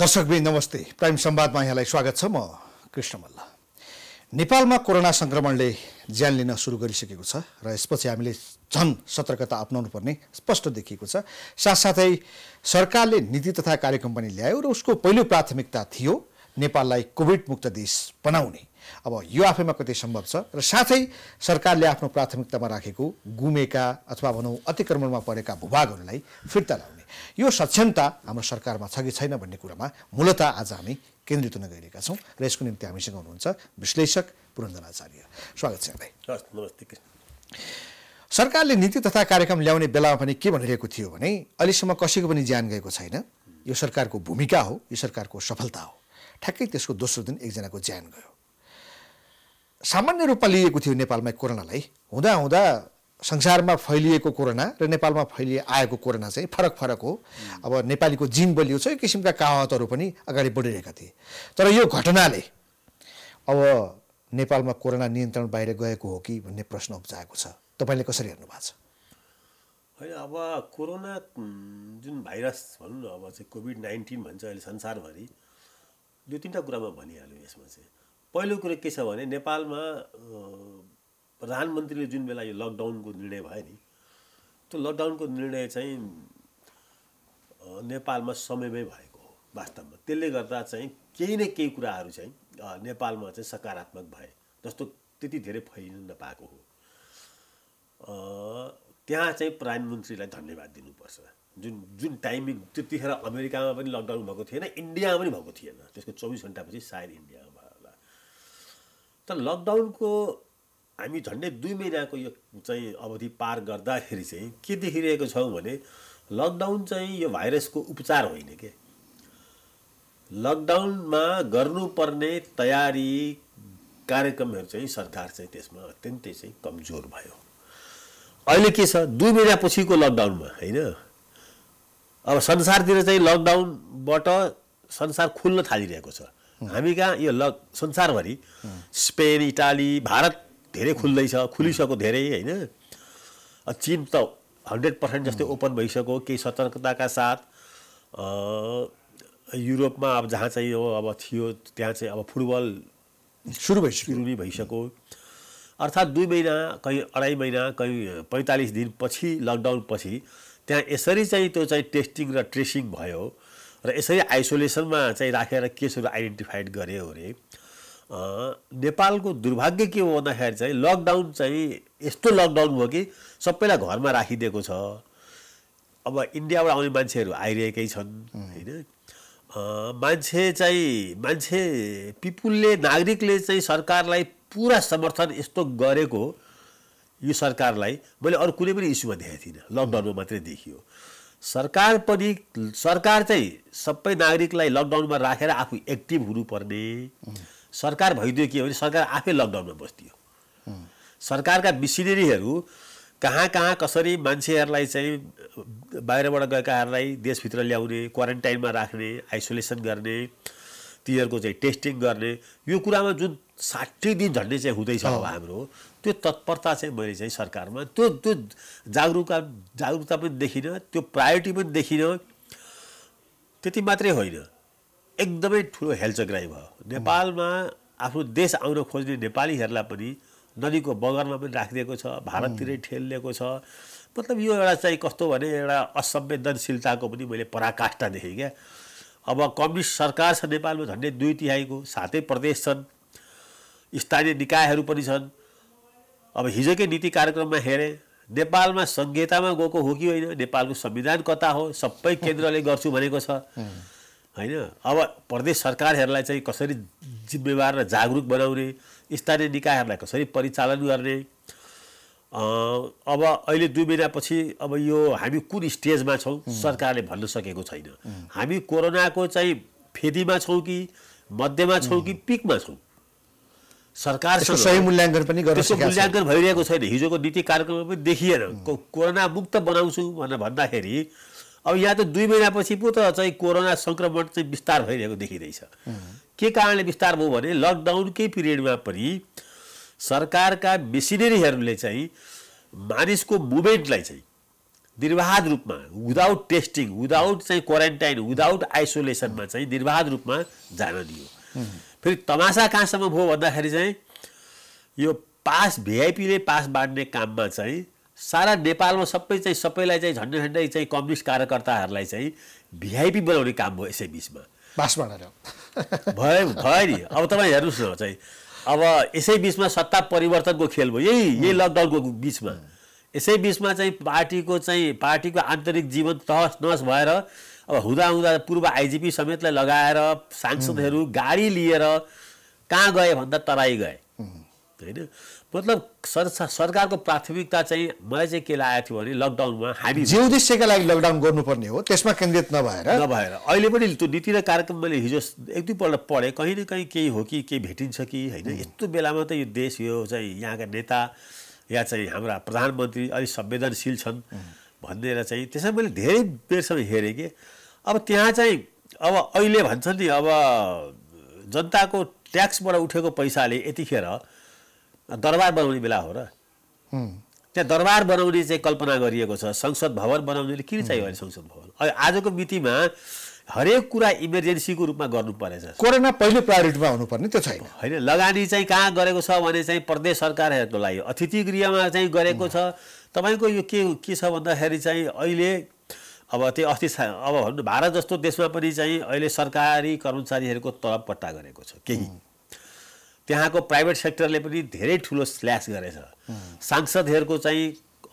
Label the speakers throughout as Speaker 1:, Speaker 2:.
Speaker 1: दर्शकबिन नमस्ते प्राइम संवादमा यहाँलाई स्वागत छ म कृष्ण मल्ल नेपालमा कोरोना सङ्क्रमणले ज्यान लिन सुरु गरिसकेको छ र यसपछि हामीले झन सतर्कता अप्नाउनु पर्ने स्पष्ट देखिएको छ साथसाथै सरकारले नीति तथा कार्यक्रम पनि ल्यायो र उसको पहिलो प्राथमिकता थियो नेपाललाई कोभिड मुक्त देश बनाउने अब यो आफैमा कति सम्भव छ र साथै सरकारले आफ्नो प्राथमिकतामा राखेको गुमेका अथवा भनौँ अतिक्रमणमा परेका भूभागहरूलाई फिर्ता ल्याउने यो सक्षमता हाम्रो सरकारमा छ कि छैन भन्ने कुरामा मूलत आज हामी केन्द्रित हुन गइरहेका छौँ र यसको निम्ति हामीसँग हुनुहुन्छ विश्लेषक पुरन्दनाचार्य स्वागत छ यहाँलाई नमस्ते सरकारले नीति तथा कार्यक्रम ल्याउने बेलामा पनि के भनिरहेको थियो भने अहिलेसम्म कसैको पनि ज्यान गएको छैन यो सरकारको भूमिका हो यो सरकारको सफलता हो ठ्याक्कै त्यसको दोस्रो दिन एकजनाको ज्यान गयो सामान्य रूपमा लिएको थियो नेपालमा कोरोनालाई हुँदा हुँदा संसारमा फैलिएको कोरोना र नेपालमा फैलिए आएको कोरोना चाहिँ फरक फरक हो अब नेपालीको जिन बलियो छ यो किसिमका कहावतहरू पनि अगाडि बढिरहेका थिए तर यो घटनाले अब नेपालमा कोरोना नियन्त्रण बाहिर गएको हो कि भन्ने प्रश्न उब्जाएको छ तपाईँले कसरी हेर्नु भएको
Speaker 2: छ होइन अब कोरोना जुन भाइरस भनौँ न अब चाहिँ कोभिड नाइन्टिन भन्छ अहिले संसारभरि दुई तिनवटा कुरामा भनिहाल्यो यसमा चाहिँ पहिलो कुरो के छ भने नेपालमा प्रधानमन्त्रीले जुन बेला यो लकडाउनको निर्णय भयो नि त्यो लकडाउनको निर्णय चाहिँ नेपालमा समयमै भएको हो वास्तवमा त्यसले गर्दा चाहिँ केही न केही कुराहरू चाहिँ नेपालमा चाहिँ सकारात्मक भए जस्तो त्यति धेरै फैलिन नपाएको हो त्यहाँ चाहिँ प्रधानमन्त्रीलाई धन्यवाद दिनुपर्छ जुन जुन टाइमिङ त्यतिखेर अमेरिकामा पनि लकडाउन भएको थिएन इन्डियामा पनि भएको थिएन त्यसको चौबिस घन्टापछि सायद इन्डिया तर लकडाउनको हामी झन्डै दुई महिनाको यो चाहिँ अवधि पार गर्दाखेरि चाहिँ के देखिरहेको छौँ भने लकडाउन चाहिँ यो भाइरसको उपचार होइन के लकडाउनमा गर्नुपर्ने तयारी कार्यक्रमहरू चाहिँ सरकार चाहिँ त्यसमा अत्यन्तै चाहिँ कमजोर भयो अहिले के छ दुई महिनापछिको लकडाउनमा होइन अब संसारतिर चाहिँ लकडाउनबाट संसार खुल्न थालिरहेको छ हामी कहाँ यो ल संसारभरि स्पेन इटाली भारत धेरै खुल्दैछ खुलिसक्यो धेरै होइन चिन त हन्ड्रेड पर्सेन्ट जस्तै ओपन भइसक्यो केही सतर्कताका साथ युरोपमा अब जहाँ चाहिँ यो अब थियो त्यहाँ चाहिँ अब फुटबल सुरु भइसक्यो सुरु नै भइसक्यो अर्थात् दुई महिना कहीँ अढाई महिना कहीँ पैँतालिस दिनपछि लकडाउनपछि त्यहाँ यसरी चाहिँ त्यो चाहिँ टेस्टिङ र ट्रेसिङ भयो र यसरी आइसोलेसनमा चाहिँ राखेर केसहरू आइडेन्टिफाइड गऱ्यो अरे नेपालको दुर्भाग्य के हो भन्दाखेरि चाहिँ लकडाउन चाहिँ यस्तो लकडाउन भयो कि सबैलाई घरमा राखिदिएको छ अब इन्डियाबाट आउने मान्छेहरू आइरहेकै छन् होइन मान्छे चाहिँ मान्छे पिपुलले नागरिकले चाहिँ सरकारलाई पुरा समर्थन यस्तो गरेको यो सरकारलाई मैले अरू कुनै पनि इस्युमा देखेको थिइनँ लकडाउनमा मात्रै देखियो सरकार पनि सरकार चाहिँ सबै नागरिकलाई लकडाउनमा राखेर आफू एक्टिभ हुनुपर्ने सरकार भइदियो के भने सरकार आफै लकडाउनमा बस्दियो सरकारका मिसिनेरीहरू कहाँ कहाँ कसरी मान्छेहरूलाई चाहिँ बाहिरबाट गएकाहरूलाई देशभित्र ल्याउने क्वारेन्टाइनमा राख्ने आइसोलेसन गर्ने तिनीहरूको चाहिँ टेस्टिङ गर्ने यो कुरामा जुन साठी दिन झन्डै चाहिँ हुँदैछ अब हाम्रो त्यो तत्परता चाहिँ मैले चाहिँ सरकारमा त्यो त्यो जागरुकता जागरुकता पनि देखिनँ त्यो प्रायोरिटी पनि देखिनँ त्यति मात्रै होइन एकदमै ठुलो हेलचक्राइ भयो नेपालमा आफ्नो देश आउन खोज्ने नेपालीहरूलाई पनि नदीको बगरमा पनि राखिदिएको छ भारततिरै ठेलिएको छ मतलब यो एउटा चाहिँ कस्तो भने एउटा असंवेदनशीलताको पनि मैले पराकाष्ठा देखेँ क्या अब कम्युनिस्ट सरकार छ नेपालमा झन्डै दुई तिहाईको सातै प्रदेश छन् स्थानीय निकायहरू पनि छन् अब हिजोकै नीति कार्यक्रममा हेरेँ नेपालमा संहितामा गएको हो कि होइन नेपालको संविधान कता हो सबै केन्द्रले गर्छु भनेको छ होइन अब प्रदेश सरकारहरूलाई चाहिँ कसरी जिम्मेवार र जागरुक बनाउने स्थानीय निकायहरूलाई कसरी परिचालन गर्ने अब अहिले दुई महिनापछि अब यो हामी कुन स्टेजमा छौँ सरकारले भन्न सकेको छैन हामी कोरोनाको चाहिँ फेदीमा छौँ कि मध्यमा छौँ कि पिकमा छौँ सरकार सही मूल्याङ्कन
Speaker 1: पनि त्यसको मूल्याङ्कन
Speaker 2: भइरहेको छैन हिजोको नीति कार्यक्रममा पनि देखिएन कोरोना मुक्त बनाउँछु भनेर भन्दाखेरि अब यहाँ त दुई महिनापछि पो त चाहिँ कोरोना सङ्क्रमण चाहिँ विस्तार भइरहेको देखिँदैछ के कारणले विस्तार भयो भने लकडाउनकै पिरियडमा पनि सरकारका मेसिनेरीहरूले चाहिँ मानिसको मुभमेन्टलाई चाहिँ निर्वाध रूपमा विदाउट टेस्टिङ विदाउट चाहिँ क्वारेन्टाइन विदाउट आइसोलेसनमा चाहिँ निर्वाध रूपमा जान दियो फेरि तमासा कहाँसम्म भयो भन्दाखेरि चाहिँ यो पास भिआइपीले पास बाँड्ने काममा चाहिँ सारा नेपालमा सबै चाहिँ सबैलाई चाहिँ झन्डै झन्डै चाहिँ कम्युनिस्ट कार्यकर्ताहरूलाई चाहिँ भिआइपी बनाउने काम भयो यसै बिचमा पास बाँडेर भयो भयो नि अब तपाईँ हेर्नुहोस् न चाहिँ अब यसै बिचमा सत्ता परिवर्तनको खेल भयो यही यही लकडाउनको बिचमा यसै बिचमा चाहिँ पार्टीको चाहिँ पार्टीको आन्तरिक जीवन तहस नहस भएर अब हुँदाहुँदा पूर्व आइजिपी समेतलाई लगाएर सांसदहरू गाडी लिएर कहाँ गए भन्दा तराई गए होइन मतलब सर सरकारको प्राथमिकता चाहिँ मलाई चाहिँ के लागेको थियो भने लकडाउनमा हामी जे
Speaker 1: उद्देश्यका लागि लकडाउन गर्नुपर्ने हो त्यसमा केन्द्रित नभएर नभएर
Speaker 2: अहिले पनि त्यो नीति र कार्यक्रम मैले हिजो एक दुईपल्ट पढेँ कहीँ न कहीँ केही हो कि केही भेटिन्छ कि होइन यस्तो बेलामा त यो देश यो चाहिँ यहाँका नेता या चाहिँ हाम्रा प्रधानमन्त्री अलिक संवेदनशील छन् भनेर चाहिँ त्यसमा मैले धेरै बेरसम्म हेरेँ कि अब त्यहाँ चाहिँ अब अहिले भन्छ नि अब जनताको ट्याक्सबाट उठेको पैसाले यतिखेर दरबार बनाउने बेला हो र त्यहाँ दरबार बनाउने चाहिँ कल्पना गरिएको छ संसद भवन बनाउनेले किन चाहियो अहिले संसद भवन आजको मितिमा हरेक कुरा इमर्जेन्सीको रूपमा गर्नु परेछ कोरोना पहिलो
Speaker 1: प्रायोरिटीमा हुनुपर्ने त्यो छैन
Speaker 2: होइन लगानी चाहिँ कहाँ गरेको छ भने चाहिँ प्रदेश सरकारहरूको लागि अतिथि गृहमा चाहिँ गरेको छ तपाईँको यो के के छ भन्दाखेरि चाहिँ अहिले अब त्यो अस्ति अब भन्नु भारत जस्तो देशमा पनि चाहिँ अहिले सरकारी कर्मचारीहरूको तलब पट्टा गरेको छ केही त्यहाँको प्राइभेट सेक्टरले पनि धेरै ठुलो स्ल्यास गरेछ सांसदहरूको चाहिँ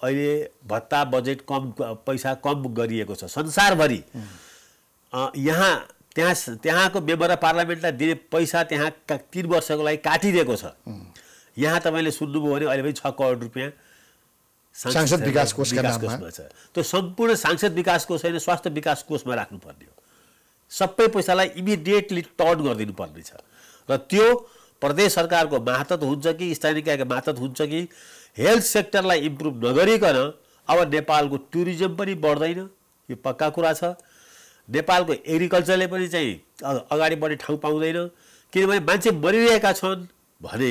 Speaker 2: अहिले भत्ता बजेट कम पैसा कम गरिएको छ संसारभरि यहाँ त्यहाँ त्यहाँको मेम्बर अफ पार्लियामेन्टलाई दिने पैसा त्यहाँ तिन वर्षको लागि काटिदिएको छ यहाँ तपाईँले सुन्नुभयो भने अहिले पनि छ करोड रुपियाँ सांसद विकास कोषका नाममा छ त्यो सम्पूर्ण सांसद विकास कोष होइन स्वास्थ्य विकास कोषमा राख्नुपर्ने हो सबै पैसालाई इमिडिएटली टर्न गरिदिनु पर्ने छ र त्यो प्रदेश सरकारको मातत हुन्छ कि स्थानीय निकायको मातत हुन्छ कि हेल्थ सेक्टरलाई इम्प्रुभ नगरिकन अब नेपालको टुरिज्म पनि बढ्दैन यो पक्का कुरा छ नेपालको एग्रिकल्चरले पनि चाहिँ अगाडि बढ्ने ठाउँ पाउँदैन किनभने मान्छे मरिरहेका छन् भने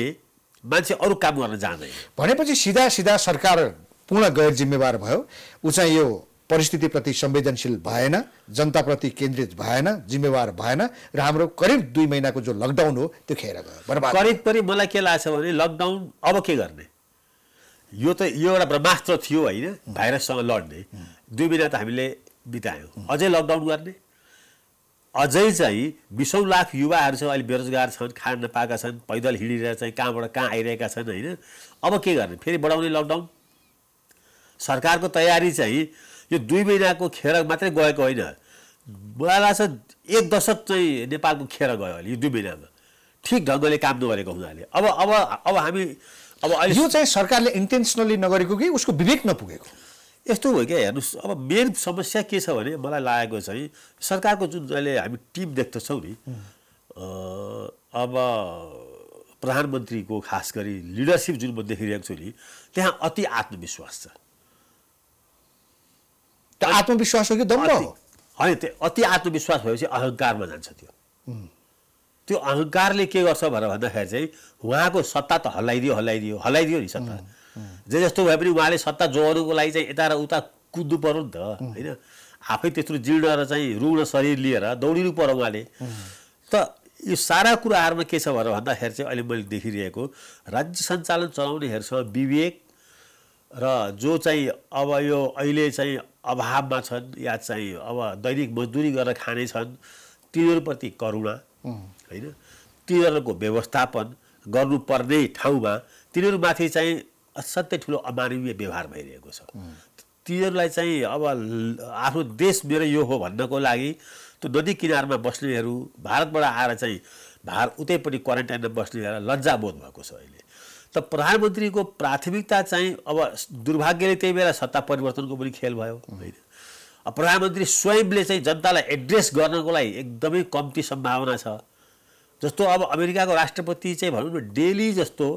Speaker 2: मान्छे अरू काम गर्न जाँदैन
Speaker 1: भनेपछि सिधा सिधा सरकार पूर्ण गैर जिम्मेवार भयो ऊ चाहिँ यो परिस्थितिप्रति संवेदनशील भएन जनताप्रति केन्द्रित भएन जिम्मेवार भएन र हाम्रो करिब दुई महिनाको जो लकडाउन हो त्यो खेर गयो करिब
Speaker 2: पनि मलाई के लाग्छ भने लकडाउन अब के गर्ने यो त यो एउटा ब्रह्मास्त्र थियो होइन भाइरससँग लड्ने दुई महिना त हामीले बितायौँ अझै लकडाउन गर्ने अझै चाहिँ बिसौँ लाख युवाहरू चाहिँ अहिले बेरोजगार छन् खान नपाएका छन् पैदल हिँडेर चाहिँ कहाँबाट कहाँ आइरहेका छन् होइन अब के गर्ने फेरि बढाउने लकडाउन सरकारको तयारी चाहिँ यो दुई महिनाको खेर मात्रै गएको होइन मलाई लाग्छ एक दशक चाहिँ नेपालको खेर गयो अहिले यो दुई महिनामा ठिक ढङ्गले काम नगरेको हुनाले अब अब अब हामी अब अहिले यो चाहिँ सरकारले इन्टेन्सनली नगरेको कि उसको विवेक नपुगेको यस्तो हो क्या हेर्नुहोस् अब मेन समस्या के छ भने मलाई लागेको चाहिँ सरकारको जुन अहिले हामी टिम देख्दछौँ नि अब प्रधानमन्त्रीको खास गरी लिडरसिप जुन म देखिरहेको छु नि त्यहाँ अति आत्मविश्वास छ आत्मविश्वास हो कि दम्ब हो होइन त्यो अति आत्मविश्वास भएपछि अहङ्कारमा जान्छ त्यो त्यो अहङ्कारले के गर्छ भनेर भन्दाखेरि चाहिँ उहाँको सत्ता त हल्लाइदियो हल्लाइदियो हल्लाइदियो नि सत्ता जे जस्तो भए पनि उहाँले सत्ता जोगाउनुको लागि चाहिँ यता र उता कुद्नु पऱ्यो नि त होइन आफै त्यत्रो जीर्ण र चाहिँ रुग्ण शरीर लिएर दौडिनु पऱ्यो उहाँले त यो सारा कुराहरूमा के छ भनेर भन्दाखेरि चाहिँ अहिले मैले देखिरहेको राज्य सञ्चालन चलाउनेहरूसँग विवेक र जो चाहिँ अब यो अहिले चाहिँ अभावमा छन् या चाहिँ अब दैनिक मजदुरी गरेर खाने छन् तिनीहरूप्रति करुणा होइन तिनीहरूको व्यवस्थापन गर्नुपर्ने ठाउँमा तिनीहरूमाथि चाहिँ असाध्यै ठुलो अमानवीय व्यवहार भइरहेको छ तिनीहरूलाई चाहिँ अब आफ्नो देश मेरो यो हो भन्नको लागि त्यो नदी किनारमा बस्नेहरू भारतबाट आएर चाहिँ भार उतैपट्टि क्वारेन्टाइनमा बस्नेहरूलाई लज्जाबोध भएको छ अहिले त प्रधानमन्त्रीको प्राथमिकता चाहिँ अब दुर्भाग्यले त्यही बेला सत्ता परिवर्तनको पनि खेल भयो होइन प्रधानमन्त्री स्वयंले चाहिँ जनतालाई एड्रेस गर्नको लागि एकदमै कम्ती सम्भावना छ जस्तो अब अमेरिकाको राष्ट्रपति चाहिँ भनौँ न डेली जस्तो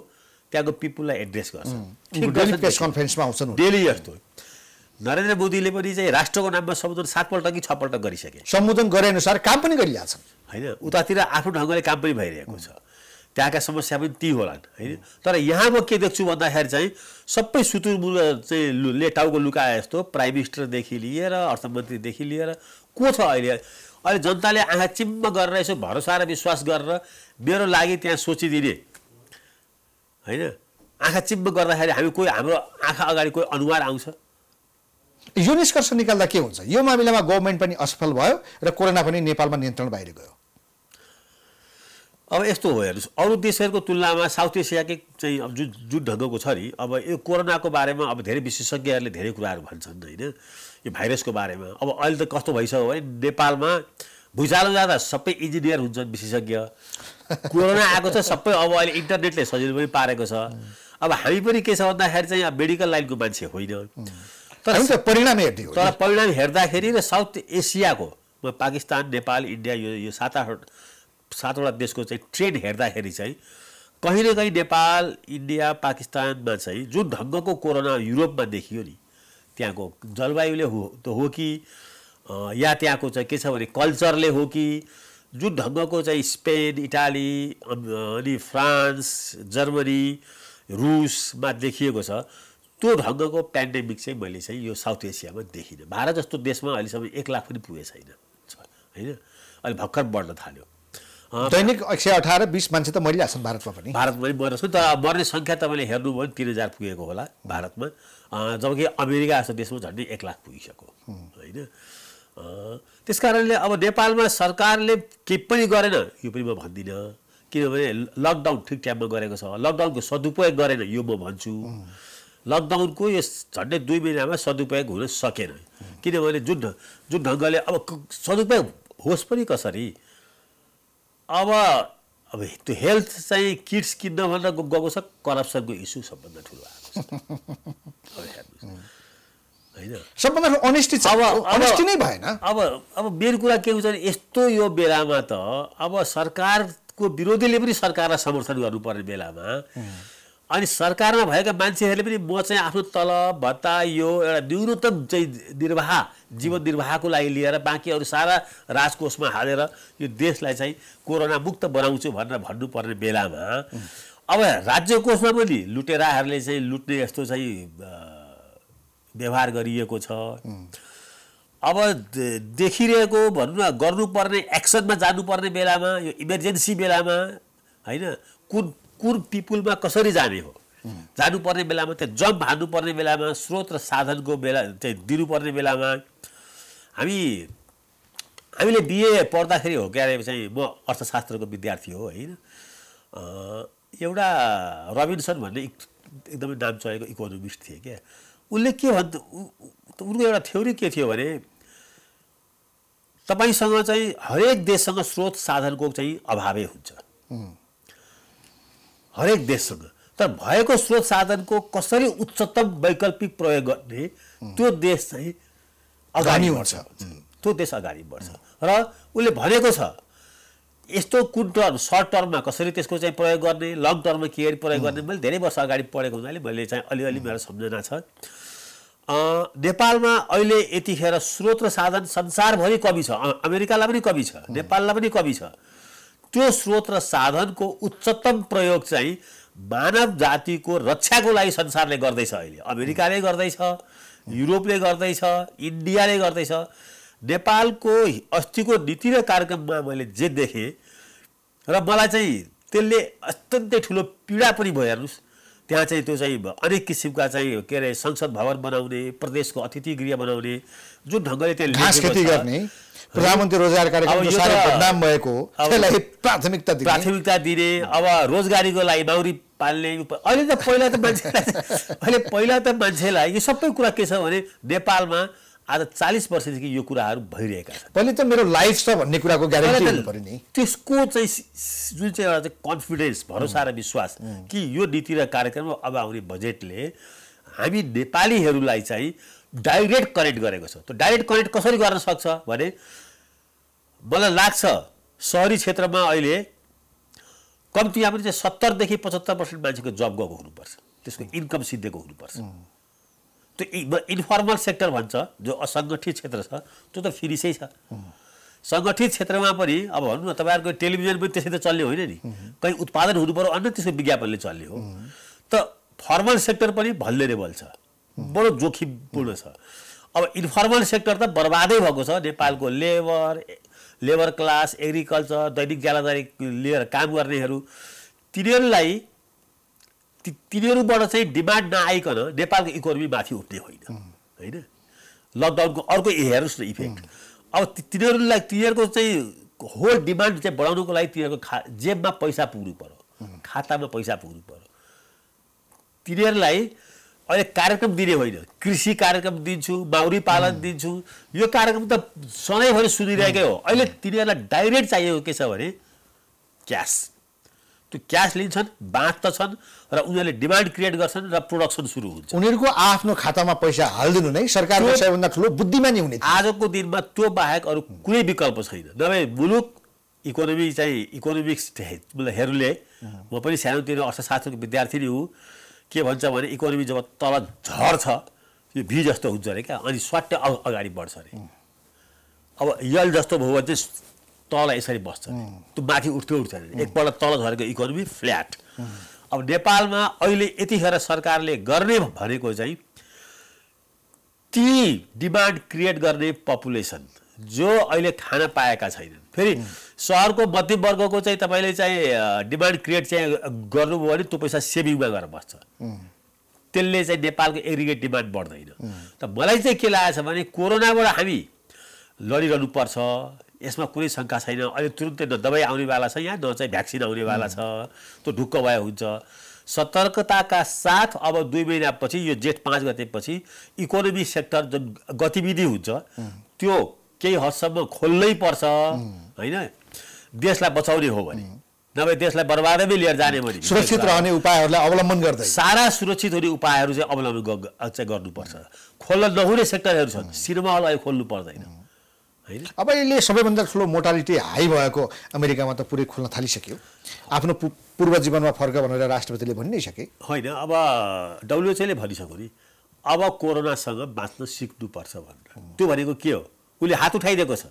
Speaker 2: त्यहाँको पिपुललाई एड्रेस गर्छ
Speaker 1: प्रेस कन्फरेन्समा आउँछन् डेली
Speaker 2: जस्तो नरेन्द्र मोदीले पनि चाहिँ राष्ट्रको नाममा सम्बोधन सातपल्ट कि छपल्ट गरिसके सम्बोधन गरे अनुसार काम पनि गरिरहेछन् होइन उतातिर आफ्नो ढङ्गले काम पनि भइरहेको छ त्यहाँका समस्या पनि ती होलान् होइन तर यहाँ म के देख्छु भन्दाखेरि चाहिँ सबै सुतुरमुल चाहिँ लेटाउको ले टाउको लुकाए जस्तो प्राइम मिनिस्टरदेखि लिएर अर्थमन्त्रीदेखि लिएर को छ अहिले अहिले जनताले आँखा चिम्म गरेर यसो भरोसा र विश्वास गरेर मेरो लागि त्यहाँ सोचिदिने होइन आँखा चिम्म गर्दाखेरि हामी कोही हाम्रो आँखा अगाडि कोही अनुहार आउँछ यो निष्कर्ष निकाल्दा के हुन्छ यो
Speaker 1: मामिलामा गभर्मेन्ट पनि असफल भयो र कोरोना पनि नेपालमा नियन्त्रण बाहिर गयो
Speaker 2: अब यस्तो हो हेर्नुहोस् अरू देशहरूको तुलनामा साउथ एसियाकै चाहिँ अब जुन जुन ढङ्गको छ नि अब यो कोरोनाको बारेमा अब धेरै विशेषज्ञहरूले धेरै कुराहरू भन्छन् होइन यो भाइरसको बारेमा अब अहिले त कस्तो भइसक्यो भने नेपालमा भुइँचालो जाँदा सबै इन्जिनियर हुन्छन् विशेषज्ञ कोरोना आएको छ सबै अब अहिले इन्टरनेटले सजिलो पनि पारेको छ अब हामी पनि के छ भन्दाखेरि चाहिँ अब मेडिकल लाइनको मान्छे होइन तर परिणाम हेर्ने तर परिणाम हेर्दाखेरि र साउथ एसियाको पाकिस्तान नेपाल इन्डिया यो यो सात आठ सातवटा देशको चाहिँ ट्रेन्ड हेर्दाखेरि चाहिँ कहीँ नेपाल इन्डिया पाकिस्तानमा चाहिँ जुन ढङ्गको कोरोना युरोपमा देखियो नि त्यहाँको जलवायुले हो त हो कि या त्यहाँको चाहिँ के छ भने कल्चरले हो कि जुन ढङ्गको चाहिँ स्पेन इटाली अनि फ्रान्स जर्मनी रुसमा देखिएको छ त्यो ढङ्गको पेन्डेमिक चाहिँ मैले चाहिँ यो साउथ एसियामा देखिनँ भारत जस्तो देशमा अहिलेसम्म एक लाख पनि पुगेको छैन होइन अहिले भर्खर बढ्न थाल्यो दैनिक एक सय
Speaker 1: अठार बिस मान्छे त छ भारतमा पनि
Speaker 2: भारतमा पनि मरिरहेको छ तर मर्ने सङ्ख्या तपाईँले हेर्नुभयो भने तिन हजार पुगेको होला भारतमा जबकि अमेरिका जस्तो देशमा झन्डै एक लाख पुगिसक्यो होइन त्यस कारणले अब नेपालमा सरकारले केही पनि गरेन यो पनि म भन्दिनँ किनभने लकडाउन ठिक टाइममा गरेको छ लकडाउनको सदुपयोग गरेन यो म भन्छु लकडाउनको यो झन्डै दुई महिनामा सदुपयोग हुन सकेन किनभने जुन जुन ढङ्गले अब सदुपयोग होस् पनि कसरी अब अब त्यो हेल्थ चाहिँ किड्स किन्न भनेर गएको छ करप्सनको इस्यु सबभन्दा ठुलो आएको छ होइन सबभन्दा अनेस्टी अब अनेस्टी नै भएन अब अब मेन कुरा के हुन्छ भने यस्तो यो बेलामा त अब सरकारको विरोधीले पनि सरकारलाई समर्थन गर्नुपर्ने बेलामा अनि सरकारमा भएका मान्छेहरूले पनि म चाहिँ आफ्नो तलब भत्ता यो एउटा न्यूनतम चाहिँ निर्वाह जीवन निर्वाहको लागि लिएर बाँकी अरू सारा राजकोषमा हालेर यो देशलाई चाहिँ कोरोना मुक्त बनाउँछु भनेर भन्नुपर्ने बेलामा अब राज्य कोषमा पनि लुटेराहरूले चाहिँ लुट्ने यस्तो चाहिँ व्यवहार गरिएको छ अब देखिरहेको भनौँ न गर्नुपर्ने एक्सनमा जानुपर्ने बेलामा यो इमर्जेन्सी बेलामा होइन कुन कुर पिपुलमा कसरी जाने हो जानुपर्ने बेलामा त्यहाँ जम्प हान्नुपर्ने बेलामा स्रोत र साधनको बेला चाहिँ दिनुपर्ने बेलामा हामी हामीले बिए पढ्दाखेरि हो क्या चाहिँ म अर्थशास्त्रको विद्यार्थी हो होइन एउटा रबिन्सन भन्ने एकदमै नाम चलेको इकोनोमिस्ट थिए क्या उसले के भन् उनको एउटा थ्योरी के थियो भने तपाईँसँग चाहिँ हरेक देशसँग स्रोत साधनको चाहिँ अभावै हुन्छ हरेक देशसँग तर भएको स्रोत साधनको कसरी उच्चतम वैकल्पिक प्रयोग गर्ने त्यो देश चाहिँ अगाडि बढ्छ त्यो देश अगाडि बढ्छ र उसले भनेको छ यस्तो कुन टर्म सर्ट टर्ममा कसरी त्यसको चाहिँ प्रयोग गर्ने लङ टर्ममा के प्रयोग गर्ने मैले धेरै वर्ष अगाडि पढेको हुनाले मैले चाहिँ अलिअलि मेरो सम्झना छ नेपालमा अहिले यतिखेर स्रोत र साधन संसारभरि कमी छ अमेरिकालाई पनि कमी छ नेपाललाई पनि कमी छ त्यो स्रोत र साधनको उच्चतम प्रयोग चाहिँ मानव जातिको रक्षाको लागि संसारले गर्दैछ अहिले अमेरिकाले गर्दैछ युरोपले गर्दैछ इन्डियाले गर्दैछ नेपालको अस्तिको नीति र कार्यक्रममा मैले जे देखेँ र मलाई चाहिँ त्यसले अत्यन्तै ठुलो पीडा पनि भयो हेर्नुहोस् त्यहाँ चाहिँ त्यो चाहिँ अनेक किसिमका चाहिँ के अरे संसद भवन बनाउने प्रदेशको अतिथि गृह बनाउने जुन ढङ्गले त्यहाँ प्रधानमन्त्री रोजगार कार्यक्रम भएको प्राथमिकता प्राथमिकता दिने अब रोजगारीको लागि माउरी पाल्ने अहिले त पहिला त मान्छेलाई अहिले पहिला त मान्छेलाई यो सबै कुरा के छ भने नेपालमा आज चालिस वर्षदेखि यो कुराहरू भइरहेका छन्
Speaker 1: पहिले त मेरो लाइफ छ भन्ने कुराको ग्यारेन्टी नि
Speaker 2: त्यसको चाहिँ जुन चाहिँ एउटा चाहिँ कन्फिडेन्स भरोसा र विश्वास कि यो नीति र कार्यक्रममा अब आउने बजेटले हामी नेपालीहरूलाई चाहिँ डाइरेक्ट कनेक्ट गरेको छ त्यो डाइरेक्ट कनेक्ट कसरी गर्न सक्छ भने मलाई लाग्छ सहरी क्षेत्रमा अहिले कम्तीमा पनि चाहिँ सत्तरदेखि पचहत्तर पर्सेन्ट मान्छेको जब गएको हुनुपर्छ त्यसको इन्कम सिद्धिएको हुनुपर्छ त्यो इन्फर्मल सेक्टर भन्छ जो असङ्गठित क्षेत्र छ त्यो त फिनिसै छ सङ्गठित क्षेत्रमा पनि अब भनौँ न तपाईँहरूको टेलिभिजन पनि त्यसै त चल्ने होइन नि कहीँ उत्पादन हुनु पऱ्यो अन्य त्यसको विज्ञापनले चल्ने हो त फर्मल सेक्टर पनि भल्नेरेबल छ बडो जोखिमपूर्ण छ अब इन्फर्मल सेक्टर त बर्बादै भएको छ नेपालको लेबर लेबर क्लास एग्रिकल्चर दैनिक ज्यालादारी लिएर काम गर्नेहरू तिनीहरूलाई ती तिनीहरूबाट चाहिँ डिमान्ड नआइकन नेपालको इकोनोमी माथि उठ्ने होइन होइन लकडाउनको अर्को हेर्नुहोस् न इफेक्ट अब तिनीहरूलाई तिनीहरूको चाहिँ होल डिमान्ड चाहिँ बढाउनुको लागि तिनीहरूको खा जेबमा पैसा पुग्नु पऱ्यो खातामा पैसा पुग्नु पऱ्यो तिनीहरूलाई अहिले कार्यक्रम दिने होइन कृषि कार्यक्रम दिन्छु माउरी पालन दिन्छु यो कार्यक्रम त सधैँभरि सुनिरहेकै हो अहिले तिनीहरूलाई डाइरेक्ट चाहिएको के छ भने क्यास त्यो क्यास लिन्छन् छन् र उनीहरूले डिमान्ड क्रिएट गर्छन् र प्रोडक्सन सुरु हुन्छ
Speaker 1: उनीहरूको आफ्नो खातामा पैसा हालिदिनु नै सरकारको सबैभन्दा ठुलो बुद्धिमानी हुने
Speaker 2: आजको दिनमा त्यो बाहेक अरू कुनै विकल्प छैन नभए मुलुक इकोनोमी चाहिँ इकोनोमिक्स हेरूले म पनि सानोतिर अर्थशास्त्रको विद्यार्थी नै हुँ के भन्छ भने इकोनोमी जब तल झर्छ यो भी जस्तो हुन्छ अरे क्या अनि स्वाट अगाडि बढ्छ अरे अब यल जस्तो भयो भने चाहिँ तल यसरी बस्छ त्यो माथि उठ्थ्यो उठ्छ एकपल्ट तल झरेको इकोनोमी फ्ल्याट अब नेपालमा अहिले यतिखेर सरकारले गर्ने भनेको चाहिँ ती डिमान्ड क्रिएट गर्ने पपुलेसन जो अहिले खान पाएका छैनन् फेरि सहरको मध्यमवर्गको चाहिँ तपाईँले चाहिँ डिमान्ड क्रिएट चाहिँ गर्नुभयो भने त्यो पैसा सेभिङमा गएर बस्छ त्यसले चाहिँ नेपालको एग्रिगेट डिमान्ड बढ्दैन त मलाई चाहिँ के लागेको छ भने कोरोनाबाट हामी पर्छ यसमा कुनै शङ्का छैन अहिले तुरुन्तै न दबाई आउनेवाला छ या न चाहिँ भ्याक्सिन आउनेवाला छ त्यो ढुक्क भए हुन्छ सतर्कताका साथ अब दुई महिनापछि यो जेठ पाँच गतेपछि इकोनोमी सेक्टर जुन गतिविधि हुन्छ त्यो केही हदसम्म खोल्नै पर्छ होइन देशलाई बचाउने हो भने नभए देशलाई बर्बादमै लिएर जाने भने सुरक्षित रहने उपायहरूलाई अवलम्बन गर्दै सारा सुरक्षित हुने उपायहरू चाहिँ अवलम्बन चाहिँ गर्नुपर्छ खोल्न नहुने सेक्टरहरू छन् सिनेमा हल खोल्नु पर्दैन अब
Speaker 1: यसले सबैभन्दा ठुलो मोर्टालिटी हाई भएको अमेरिकामा त पुरै खुल्न थालिसक्यो आफ्नो पूर्व जीवनमा फर्क भनेर राष्ट्रपतिले भनि नै सके
Speaker 2: होइन अब डब्लुएचले भनिसक्यो नि अब कोरोनासँग बाँच्न सिक्नुपर्छ भनेर त्यो भनेको के हो उसले हात उठाइदिएको छ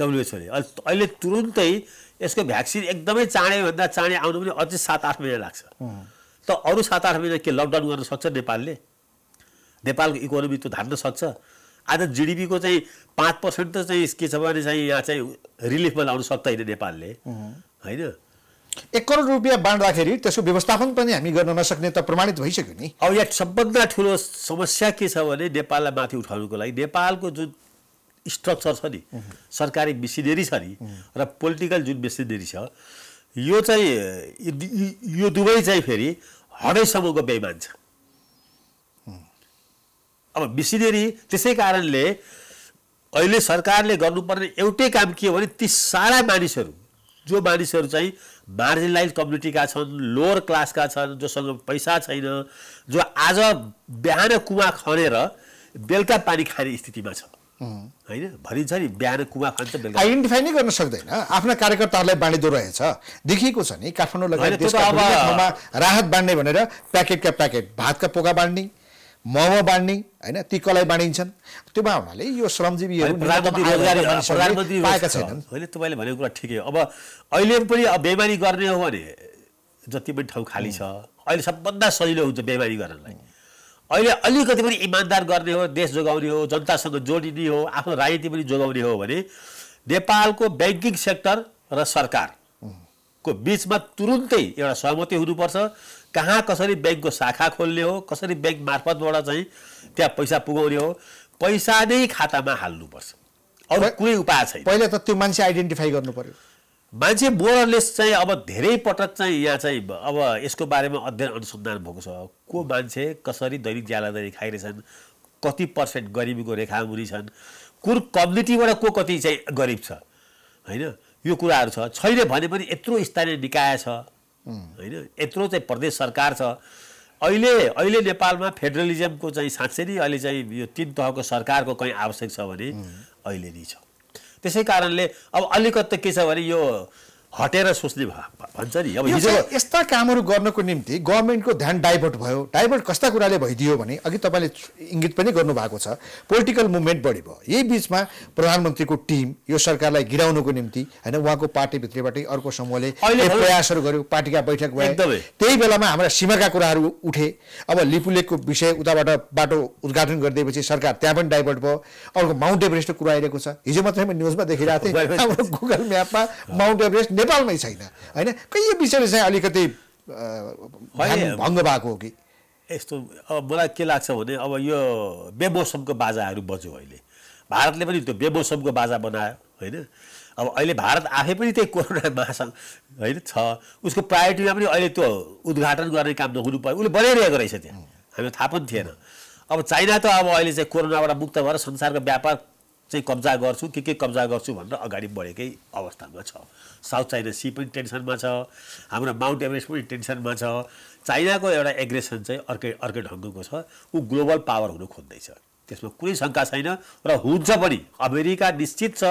Speaker 2: डब्लुएचले अहिले तुरुन्तै यसको भ्याक्सिन एकदमै चाँडैभन्दा चाँडै आउनु पनि अझै सात आठ महिना लाग्छ त अरू सात आठ महिना के लकडाउन गर्न सक्छ नेपालले नेपालको इकोनोमी त धान्न सक्छ आज जिडिपीको चाहिँ पाँच पर्सेन्ट त चाहिँ के छ भने चाहिँ यहाँ चाहिँ रिलिफमा लाउनु सक्दैन नेपालले होइन
Speaker 1: एक करोड रुपियाँ बाँड्दाखेरि त्यसको व्यवस्थापन पनि हामी गर्न नसक्ने त प्रमाणित भइसक्यो नि
Speaker 2: अब यहाँ सबभन्दा ठुलो समस्या के छ भने नेपाललाई माथि उठाउनुको लागि नेपालको जुन स्ट्रक्चर छ नि सरकारी मिसिनेरी छ नि र पोलिटिकल जुन मिसिनेरी छ यो चाहिँ यो दुवै चाहिँ फेरि हदैसम्मको बेमान छ अब मिसिनेरी त्यसै कारणले अहिले सरकारले गर्नुपर्ने एउटै काम के हो भने ती सारा मानिसहरू जो मानिसहरू चाहिँ मार्जिनलाइज कम्युनिटीका छन् लोवर क्लासका छन् जोसँग पैसा छैन जो आज बिहान कुवा खनेर बेलुका पानी खाने स्थितिमा छ होइन भनिन्छ नि बिहान कुवा खान्छ बेलुका
Speaker 1: आइडेन्टिफाई नै गर्न सक्दैन आफ्ना कार्यकर्ताहरूलाई बाँडिँदो रहेछ देखिएको छ नि काठमाडौँ राहत बाँड्ने भनेर प्याकेटका प्याकेट भातका पोका बाँड्ने मम बाँड्ने होइन ती कलाई बाँडिन्छन् त्यो भए हुनाले यो श्रमजीवीहरू पाएका छैनन्
Speaker 2: होइन तपाईँले भनेको कुरा ठिकै हो अब अहिले पनि अब बेमारी गर्ने हो भने जति पनि ठाउँ खाली छ अहिले सबभन्दा सजिलो हुन्छ बेमारी गर्नलाई अहिले अलिकति पनि इमान्दार गर्ने हो देश जोगाउने हो जनतासँग जोडिने हो आफ्नो राजनीति पनि जोगाउने हो भने नेपालको ब्याङ्किङ सेक्टर र सरकारको बिचमा तुरुन्तै एउटा सहमति हुनुपर्छ कहाँ कसरी ब्याङ्कको शाखा खोल्ने हो कसरी ब्याङ्क मार्फतबाट चाहिँ त्यहाँ पैसा पुगाउने हो पैसा नै खातामा हाल्नुपर्छ अरू कुनै उपाय छैन पहिला त त्यो मान्छे आइडेन्टिफाई गर्नु पर्यो मान्छे बोरलेस चाहिँ अब धेरै पटक चाहिँ यहाँ चाहिँ अब यसको बारेमा अध्ययन अनुसन्धान भएको छ को मान्छे कसरी दैनिक ज्यालादारी खाइरहेछन् कति पर्सेन्ट गरिबीको रेखा मुनि छन् कुन कम्युनिटीबाट को कति चाहिँ गरिब छ होइन यो कुराहरू छैन भने पनि यत्रो स्थानीय निकाय छ होइन यत्रो चाहिँ प्रदेश सरकार छ अहिले अहिले नेपालमा फेडरलिजमको चाहिँ साँच्चै नै अहिले चाहिँ यो तिन तहको सरकारको कहीँ आवश्यक छ भने अहिले नै छ त्यसै कारणले अब अलिकति के छ भने यो हटेर सोच्ने भन्छ नि अब
Speaker 1: यस्ता कामहरू गर्नको निम्ति गभर्मेन्टको ध्यान डाइभर्ट भयो डाइभर्ट कस्ता कुराले भइदियो भने अघि तपाईँले इङ्गित पनि गर्नुभएको छ पोलिटिकल मुभमेन्ट बढी भयो यही बिचमा प्रधानमन्त्रीको टिम यो सरकारलाई गिराउनुको निम्ति होइन उहाँको पार्टीभित्रबाटै अर्को समूहले प्रयासहरू गर्यो पार्टीका बैठक भयो त्यही बेलामा हाम्रा सीमाका कुराहरू उठे अब लिपुलेकको विषय उताबाट बाटो उद्घाटन गरिदिएपछि सरकार त्यहाँ पनि डाइभर्ट भयो अर्को माउन्ट एभरेस्टको कुरा आइरहेको छ हिजो मात्रै म न्युजमा देखिरहेको थिएँ गुगल म्यापमा माउन्ट एभरेस्ट नेपालमै छैन होइन यो विषयले चाहिँ अलिकति भङ्ग भएको हो कि
Speaker 2: यस्तो अब मलाई के लाग्छ भने अब यो बेमौसमको बाजाहरू बज्यो अहिले भारतले पनि त्यो बेमौसमको बाजा बनायो होइन अब अहिले भारत आफै पनि त्यही कोरोना महासङ्घ होइन छ उसको प्रायोरिटीमा पनि अहिले त्यो उद्घाटन गर्ने काम नहुनु पऱ्यो उसले बनाइरहेको रहेछ त्यहाँ हामीलाई थाहा पनि थिएन अब चाइना त अब अहिले चाहिँ कोरोनाबाट मुक्त भएर संसारको व्यापार चाहिँ कब्जा गर्छु के के कब्जा गर्छु भनेर अगाडि बढेकै अवस्थामा छ साउथ चाइना सी पनि टेन्सनमा छ हाम्रो माउन्ट एभरेस्ट पनि टेन्सनमा छ चाइनाको एउटा एग्रेसन चाहिँ अर्कै अर्कै ढङ्गको छ ऊ ग्लोबल पावर हुनु खोज्दैछ त्यसमा कुनै शङ्का छैन र हुन्छ पनि अमेरिका निश्चित छ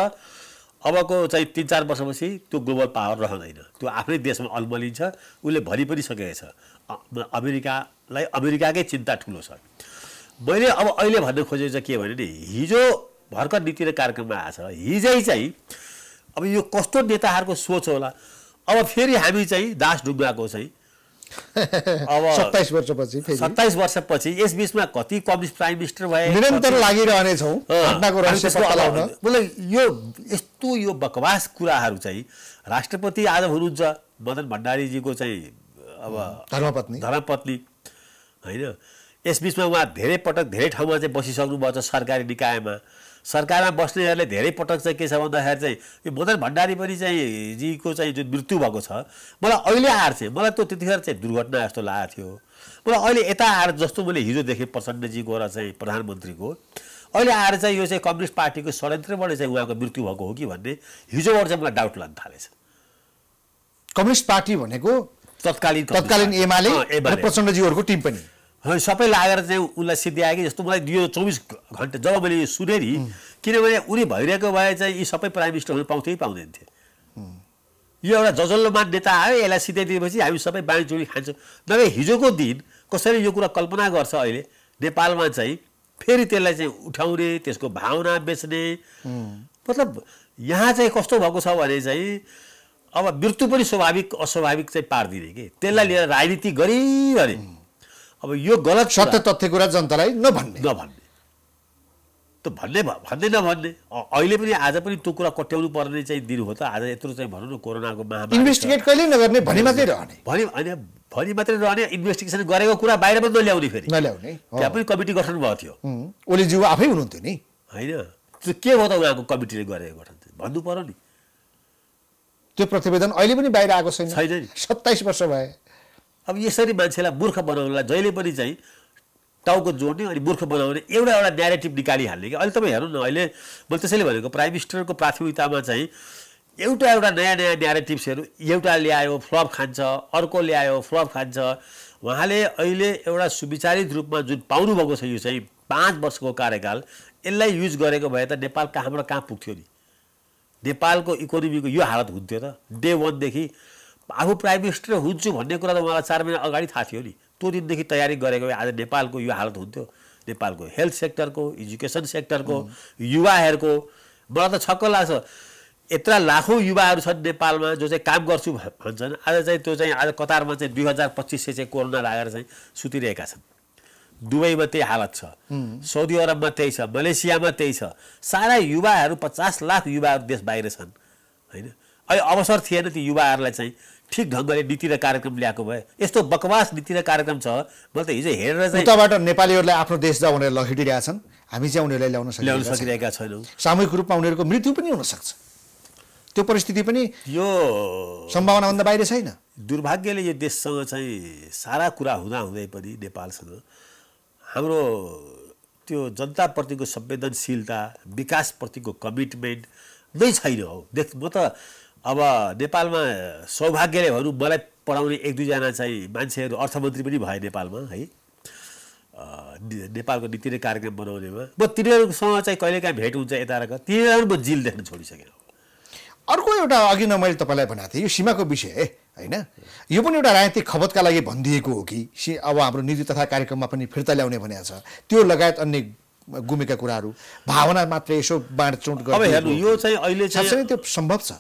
Speaker 2: अबको चाहिँ तिन चार वर्षपछि त्यो ग्लोबल पावर रहँदैन त्यो आफ्नै देशमा अल्मलिन्छ उसले भरि पनि सकेको छ अमेरिकालाई अमेरिकाकै चिन्ता ठुलो छ मैले अब अहिले भन्न खोजेको चाहिँ के भने नि हिजो भर्खर नीति र कार्यक्रममा आएको छ हिजै चाहिँ अब यो कस्तो नेताहरूको सोच होला अब फेरि हामी चाहिँ दास ढुङ्गाको चाहिँ अब सत्ताइस वर्षपछि सत्ताइस वर्षपछि यस बिचमा कति कम्युनिस्ट प्राइम मिनिस्टर भए निरन्तर
Speaker 1: लागिरहनेछौँ मतलब
Speaker 2: यो यस्तो यो बकवास कुराहरू चाहिँ राष्ट्रपति आज हुनुहुन्छ मदन भण्डारीजीको चाहिँ अब धर्मपत्नी धर्मपत्नी होइन यसबिचमा उहाँ धेरै पटक धेरै ठाउँमा चाहिँ बसिसक्नुभएको छ सरकारी निकायमा सरकारमा बस्नेहरूले धेरै पटक चाहिँ के छ भन्दाखेरि चाहिँ यो मदन भण्डारी पनि चाहिँ जीको चाहिँ जुन मृत्यु भएको छ मलाई अहिले आएर चाहिँ मलाई त्यो त्यतिखेर चाहिँ दुर्घटना जस्तो लागेको थियो मलाई अहिले यता आएर जस्तो मैले हिजो देखेँ प्रचण्डजीको र चाहिँ प्रधानमन्त्रीको अहिले आएर चाहिँ यो चाहिँ कम्युनिस्ट पार्टीको षड्यन्त्रबाट चाहिँ उहाँको मृत्यु भएको हो कि भन्ने हिजोबाट चाहिँ मलाई डाउट लाग्न थालेछ कम्युनिस्ट पार्टी भनेको तत्कालीन तत्कालीन एमाले प्रचण्डजीहरूको टिम पनि सबै लागेर चाहिँ उसलाई आयो कि जस्तो मलाई दियो चौबिस घन्टा जब मैले यो नि किनभने उनी भइरहेको भए चाहिँ यी सबै प्राइम मिनिस्टरहरू पाउँथे कि पाउँदैन थिए यो एउटा जजल्लोमान नेता आयो यसलाई सिद्ध्याइदिएपछि हामी सबै बाँडी चुडी खान्छौँ नभए हिजोको दिन कसरी यो कुरा कल्पना गर्छ अहिले नेपालमा चाहिँ फेरि त्यसलाई चाहिँ उठाउने त्यसको भावना बेच्ने मतलब यहाँ चाहिँ कस्तो भएको छ भने चाहिँ अब मृत्यु पनि स्वाभाविक अस्वाभाविक चाहिँ पारिदिने कि त्यसलाई लिएर राजनीति गरी भने अब यो गलत सत्य तथ्य कुरा जनतालाई नभन्ने नभन्ने त भन्ने भन्दै नभन्ने अहिले पनि आज पनि त्यो कुरा कट्याउनु पर्ने चाहिँ दिनु हो त आज यत्रो चाहिँ भनौँ न कोरोनाको महामारी
Speaker 1: इन्भेस्टिगेट कहिले नगर्ने
Speaker 2: भनी मात्रै रहने भनी होइन भनी मात्रै रहने इन्भेस्टिगेसन गरेको कुरा बाहिर पनि नल्याउने फेरि नल्याउने त्यहाँ पनि कमिटी गठन भएको थियो ओलीज्यू आफै हुनुहुन्थ्यो नि होइन त्यो के हो त उहाँको कमिटीले गरेको गठन भन्नु पऱ्यो नि त्यो प्रतिवेदन अहिले पनि बाहिर आएको छैन छैन नि सत्ताइस वर्ष भए अब यसरी मान्छेलाई मूर्ख बनाउनलाई जहिले पनि चाहिँ टाउको जोड्ने अनि मूर्ख बनाउने एउटा एउटा न्यारेटिभ निकालिहाल्ने कि अहिले तपाईँ हेर्नु न अहिले मैले त्यसैले भनेको प्राइम मिनिस्टरको प्राथमिकतामा चाहिँ एउटा एउटा नयाँ नयाँ न्यारेटिभ्सहरू एउटा ल्यायो फ्लप खान्छ अर्को ल्यायो फ्लप खान्छ उहाँले अहिले एउटा सुविचारित रूपमा जुन पाउनुभएको छ यो चाहिँ पाँच वर्षको कार्यकाल यसलाई युज गरेको भए त नेपाल कहाँबाट कहाँ पुग्थ्यो नि नेपालको इकोनोमीको यो हालत हुन्थ्यो त डे वानदेखि आफू प्राइम मिनिस्टर हुन्छु भन्ने कुरा त मलाई चार महिना अगाडि थाहा थियो नि त्यो दिनदेखि तयारी गरेको आज नेपालको यो हालत हुन्थ्यो नेपालको हेल्थ सेक्टरको एजुकेसन सेक्टरको युवाहरूको मलाई त छक्क लाग्छ यत्र लाखौँ युवाहरू छन् नेपालमा जो चाहिँ काम गर्छु भन्छन् आज चाहिँ त्यो चाहिँ आज कतारमा चाहिँ दुई हजार पच्चिस सय चाहिँ कोरोना लागेर चाहिँ सुतिरहेका छन् दुबईमा त्यही हालत छ साउदी अरबमा त्यही छ मलेसियामा त्यही छ सारा युवाहरू पचास लाख युवाहरू देश बाहिर छन् होइन अहिले अवसर थिएन ती युवाहरूलाई चाहिँ ठिक ढङ्गले नीति र कार्यक्रम ल्याएको भए यस्तो बकवास नीति र कार्यक्रम छ मैले त हिजो हेरेर चाहिँ उताबाट
Speaker 1: नेपालीहरूलाई आफ्नो देश जा भनेर लखेटिरहेका छन् हामी चाहिँ उनीहरूलाई ल्याउन ल्याउन सकिरहेका छैनौँ सामूहिक रूपमा उनीहरूको मृत्यु पनि हुनसक्छ
Speaker 2: त्यो परिस्थिति पनि यो सम्भावनाभन्दा बाहिर छैन दुर्भाग्यले यो देशसँग चाहिँ सारा कुरा हुँदाहुँदै पनि नेपालसँग हाम्रो त्यो जनताप्रतिको संवेदनशीलता विकासप्रतिको कमिटमेन्ट नै छैन हौ देख म त अब नेपालमा सौभाग्यले भनौँ मलाई पढाउने एक दुईजना चाहिँ मान्छेहरू अर्थमन्त्री पनि भए नेपालमा है नेपालको नीति नै कार्यक्रम बनाउनेमा म तिनीहरूसँग चाहिँ कहिलेकाहीँ भेट हुन्छ यता र तिनीहरू म जिल देख्न छोडिसकेँ
Speaker 1: अर्को एउटा अघि न मैले तपाईँलाई भनेको थिएँ यो सीमाको विषय होइन यो पनि एउटा राजनीतिक खपतका लागि भनिदिएको हो कि सि अब हाम्रो नीति तथा कार्यक्रममा पनि फिर्ता ल्याउने भनेको छ त्यो लगायत अन्य गुमेका कुराहरू भावना मात्रै यसो बाँडचुँड गर्नु यो चाहिँ अहिले त्यो सम्भव छ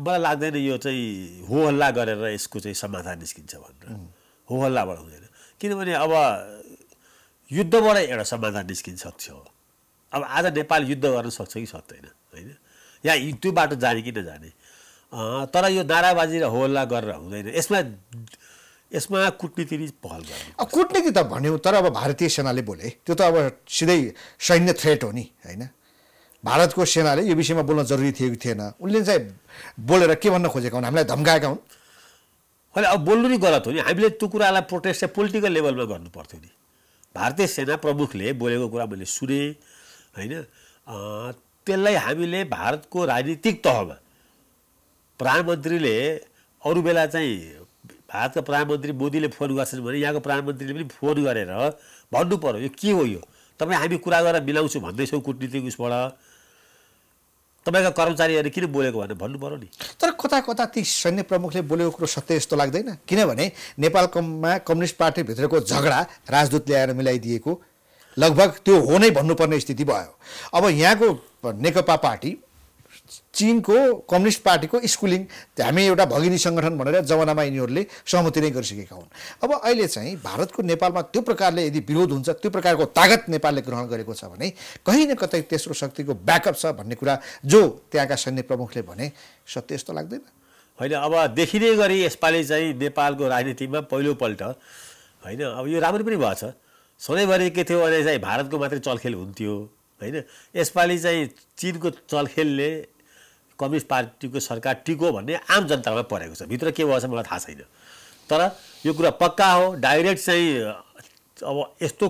Speaker 2: मलाई लाग्दैन यो चाहिँ हो हल्ला गरेर यसको चाहिँ समाधान निस्किन्छ भनेर हो हल्लाबाट हुँदैन किनभने अब युद्धबाट एउटा समाधान निस्किन सक्छ अब आज नेपाल युद्ध गर्न सक्छ कि सक्दैन होइन या त्यो बाटो जाने कि नजाने तर यो नाराबाजी र होल्ला गरेर हुँदैन यसमा यसमा कुटनीति पहल गर्नु कुटनीति त भन्यौँ तर अब
Speaker 1: भारतीय सेनाले बोले त्यो त अब सिधै सैन्य थ्रेट हो नि होइन भारतको सेनाले यो विषयमा बोल्न जरुरी थियो कि थिएन उनले चाहिँ बोलेर के भन्न खोजेका हुन् हामीलाई धम्काएका हुन्
Speaker 2: होइन अब बोल्नु नै गलत हो नि हामीले त्यो कुरालाई प्रोटेस्ट चाहिँ पोलिटिकल लेभलमा गर्नु पर्थ्यो नि भारतीय सेना प्रमुखले बोलेको कुरा मैले सुने होइन त्यसलाई हामीले भारतको राजनीतिक तहमा प्रधानमन्त्रीले अरू बेला चाहिँ भारतको प्रधानमन्त्री मोदीले फोन गर्छन् भने यहाँको प्रधानमन्त्रीले पनि फोन गरेर भन्नु पऱ्यो यो के हो यो तपाईँ हामी कुरा गरेर मिलाउँछु भन्दैछौँ कुटनीतिक उसबाट तपाईँका कर्मचारीहरूले किन बोलेको भनेर भन्नु पऱ्यो नि
Speaker 1: तर कता कता ती सैन्य प्रमुखले बोलेको कुरो सत्य यस्तो लाग्दैन किनभने नेपाल कममा कम्युनिस्ट पार्टीभित्रको झगडा राजदूत ल्याएर मिलाइदिएको लगभग त्यो हो नै भन्नुपर्ने स्थिति भयो अब यहाँको नेकपा पार्टी चिनको कम्युनिस्ट पार्टीको स्कुलिङ हामी एउटा भगिनी सङ्गठन भनेर जमानामा यिनीहरूले सहमति नै गरिसकेका हुन् अब अहिले चाहिँ भारतको नेपालमा त्यो प्रकारले यदि विरोध हुन्छ त्यो प्रकारको तागत नेपालले ग्रहण गरेको छ भने कहीँ न कतै तेस्रो शक्तिको ब्याकअप छ भन्ने कुरा जो त्यहाँका सैन्य प्रमुखले भने सत्य यस्तो लाग्दैन
Speaker 2: होइन अब देखिने गरी यसपालि चाहिँ नेपालको राजनीतिमा पहिलोपल्ट होइन अब यो राम्रो पनि भएछ सधैँभरि के थियो भने चाहिँ भारतको मात्रै चलखेल हुन्थ्यो होइन यसपालि चाहिँ चिनको चलखेलले कम्युनिस्ट पार्टीको सरकार टिको भन्ने आम जनतामा परेको छ भित्र के भएको मलाई थाहा छैन तर यो कुरा पक्का हो डाइरेक्ट चाहिँ अब यस्तो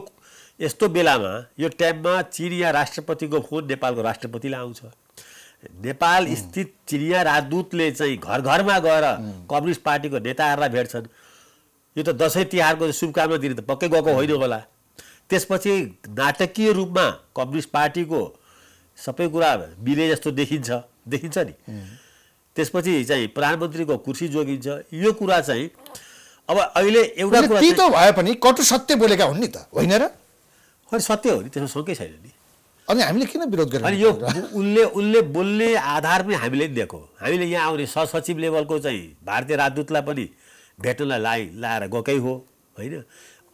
Speaker 2: यस्तो बेलामा यो टाइममा चिनिया राष्ट्रपतिको फोन नेपालको राष्ट्रपतिलाई आउँछ नेपाल स्थित चिनिया राजदूतले चाहिँ घर घरमा गएर कम्युनिस्ट पार्टीको नेताहरूलाई भेट्छन् यो त दसैँ तिहारको शुभकामना दिने त पक्कै गएको होइन होला त्यसपछि नाटकीय रूपमा कम्युनिस्ट पार्टीको सबै कुरा मिले जस्तो देखिन्छ देखिन्छ नि त्यसपछि चाहिँ प्रधानमन्त्रीको कुर्सी जोगिन्छ यो कुरा चाहिँ अब अहिले एउटा कुरा त्यो भए पनि कटु सत्य बोलेका हुन् नि त होइन र होइन सत्य हो नि त्यसमा सोकै छैन नि अनि हामीले किन विरोध गर्यो अनि यो उनले उनले बोल्ने आधार पनि हामीले दिएको हामीले यहाँ आउने सहसचिव लेभलको चाहिँ भारतीय राजदूतलाई पनि भेट्नलाई लाए लाएर गएकै हो होइन